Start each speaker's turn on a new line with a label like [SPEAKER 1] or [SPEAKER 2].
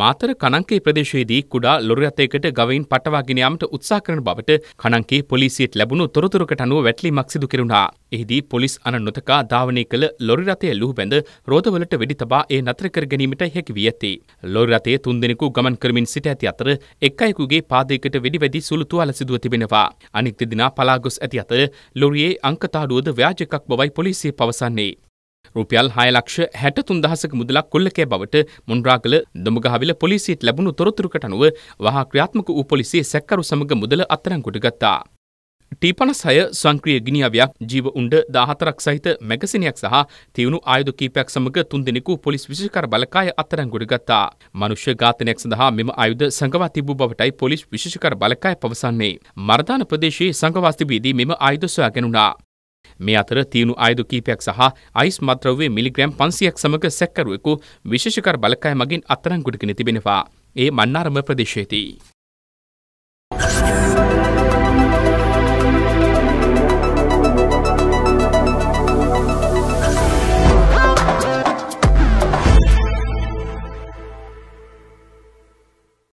[SPEAKER 1] මාතර කණංකේ ප්‍රදේශයේදී කුඩා ලොරි රථයකට ගවයින් පටවාගෙන යාමට උත්සාහ කරන බවට කණංකේ පොලිසියට ලැබුණු තොරතුරකට අනුව වැටලීමක් සිදු කෙරුණා. එහිදී පොලිස් අන නොතකා ධාවනය කළ ලොරි රථය ලුහුබැඳ රෝදවලට වෙඩි තබා ඒ නතර කර ගැනීමට හැකි වී ඇති. ලොරි රථයේ තුන්දෙනෙකු ගමන් කරමින් සිට ඇති අතර එක් අයෙකුගේ පාදයකට වෙඩි වැදී සුළු තුවාල සිදුව තිබෙනවා. අනෙක් දෙදෙනා පලා ගොස් ඇති අතර ලොරියේ අංක තාඩුවද ව්‍යාජ එකක් බවයි පොලිසිය පවසන්නේ. රුපියල් 6 ලක්ෂ 63000ක මුදලක් කොල්ලකේ බවට මොණරාගල දොඹගහවිල පොලිසියට ලැබුණු තොරතුරුකට අනුව වහා ක්‍රියාත්මක වූ පොලිසිය සැකකරු සමග මුදල අත්අඩංගුවට ගත්තා. ටීපනසය සංක්‍රිය ගිනිියාවයක් ජීව උන්ඩ දාහතරක් සහිත මැගසිනයක් සහ තිවුණු ආයුධ කීපයක් සමඟ තුන්දෙනෙකු පොලිස් විශෂකර බලකාය අත්තරංගොඩ ගත්තා. මනුෂ්‍ය ඝාතනයක් සඳහා මෙම අයුධ සඟවා තිබූ බවටයි පොලිස් විශෂකර බලකාය පවසන්නේ. මර්ධාන ප්‍රදේශයේ සංගවාස්තිබීදී මෙම අයුධ සොයා ගැනුණා. මේ අතර තියුණු ආයුධ කීපයක් සහ අයිස් මත්ද්‍රව්‍ය මිලිග්‍රෑම් 500ක් සමග සැකකරුවෙකු විශේෂ කර බලකාය මගින් අත්අඩංගුවට ගෙන තිබෙනවා. ඒ මන්නාරම ප්‍රදේශයේදී